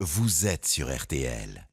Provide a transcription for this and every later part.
Vous êtes sur RTL.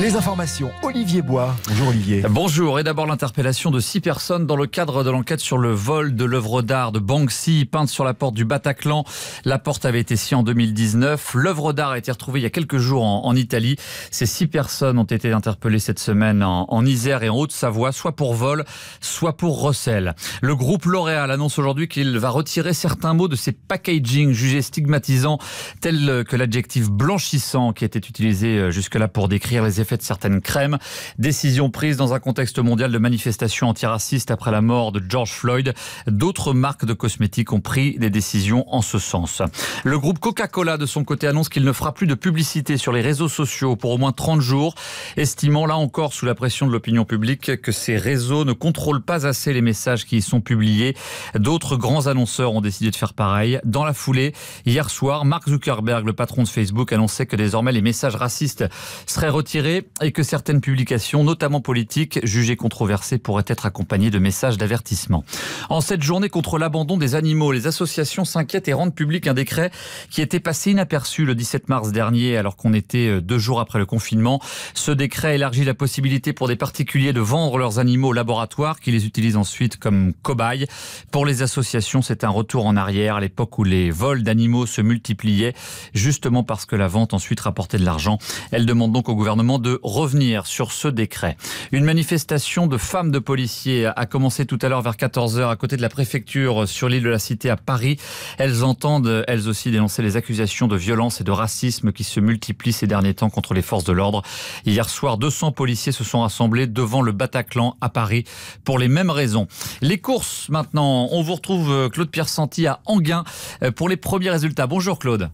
Les informations, Olivier Bois. Bonjour Olivier. Bonjour, et d'abord l'interpellation de six personnes dans le cadre de l'enquête sur le vol de l'œuvre d'art de Banksy, peinte sur la porte du Bataclan. La porte avait été sciée en 2019. L'œuvre d'art a été retrouvée il y a quelques jours en, Italie. Ces six personnes ont été interpellées cette semaine en, en Isère et en Haute-Savoie, soit pour vol, soit pour recel. Le groupe L'Oréal annonce aujourd'hui qu'il va retirer certains mots de ses packaging jugés stigmatisants, tels que l'adjectif blanchissant qui était utilisé euh, jusque-là pour décrire les faites certaines crèmes. Décision prise dans un contexte mondial de manifestations antiracistes après la mort de George Floyd. D'autres marques de cosmétiques ont pris des décisions en ce sens. Le groupe Coca-Cola, de son côté, annonce qu'il ne fera plus de publicité sur les réseaux sociaux pour au moins 30 jours, estimant là encore sous la pression de l'opinion publique que ces réseaux ne contrôlent pas assez les messages qui y sont publiés. D'autres grands annonceurs ont décidé de faire pareil. Dans la foulée, hier soir, Mark Zuckerberg, le patron de Facebook, annonçait que désormais les messages racistes seraient retirés et que certaines publications, notamment politiques, jugées controversées, pourraient être accompagnées de messages d'avertissement. En cette journée contre l'abandon des animaux, les associations s'inquiètent et rendent public un décret qui était passé inaperçu le 17 mars dernier, alors qu'on était euh, deux jours après le confinement. Ce décret élargit la possibilité pour des particuliers de vendre leurs animaux au laboratoire, qui les utilisent ensuite comme cobayes. Pour les associations, c'est un retour en arrière à l'époque où les vols d'animaux se multipliaient, justement parce que la vente ensuite rapportait de l'argent. Elle demande donc au gouvernement de revenir sur ce décret. Une manifestation de femmes de policiers a commencé tout à l'heure vers 14h à côté de la préfecture sur l'île de la Cité à Paris. Elles entendent elles aussi dénoncer les accusations de violence et de racisme qui se multiplient ces derniers temps contre les forces de l'ordre. Hier soir, 200 policiers se sont rassemblés devant le Bataclan à Paris pour les mêmes raisons. Les courses maintenant, on vous retrouve euh, Claude Pierre Santi à Anguin euh, pour les premiers résultats. Bonjour Claude.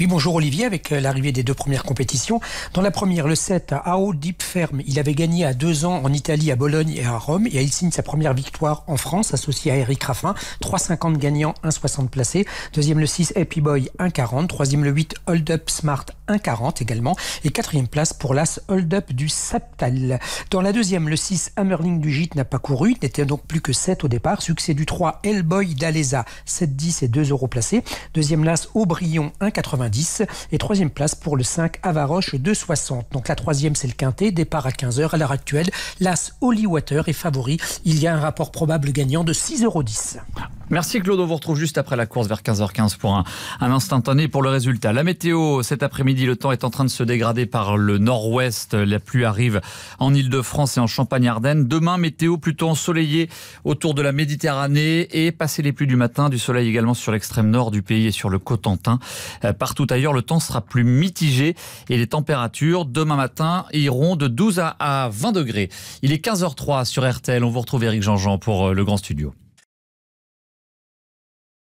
Oui, bonjour Olivier, avec euh, l'arrivée des deux premières compétitions. Dans la première, le 7 à Ao Deep Ferme, il avait gagné à deux ans en Italie, à Bologne et à Rome, et il signe sa première victoire en France, associé à Eric Raffin. 3,50 gagnant, 1,60 placé. Deuxième, le 6 Happy Boy, 1,40. Troisième, le 8 Hold Up Smart, 1,40 également. Et quatrième place pour l'As Hold Up du Saptal. Dans la deuxième, le 6 Hammerling du Gîte n'a pas couru, Il n'était donc plus que 7 au départ. Succès du 3 Hellboy d'Aleza, 7,10 et 2 euros placés. Deuxième, l'As Aubryon, 1,80 et troisième place pour le 5 Avaroche 260. Donc la troisième c'est le quintet, départ à 15h à l'heure actuelle. L'As Hollywater est favori. Il y a un rapport probable gagnant de 6,10 euros. Merci Claude, on vous retrouve juste après la course vers 15h15 pour un, un instantané pour le résultat. La météo, cet après-midi, le temps est en train de se dégrader par le nord-ouest. La pluie arrive en Ile-de-France et en Champagne-Ardenne. Demain, météo plutôt ensoleillé autour de la Méditerranée et passer les pluies du matin, du soleil également sur l'extrême nord du pays et sur le Cotentin. Euh, partout ailleurs, le temps sera plus mitigé et les températures demain matin iront de 12 à 20 degrés. Il est 15h03 sur RTL. On vous retrouve Eric Jean-Jean pour euh, le Grand Studio.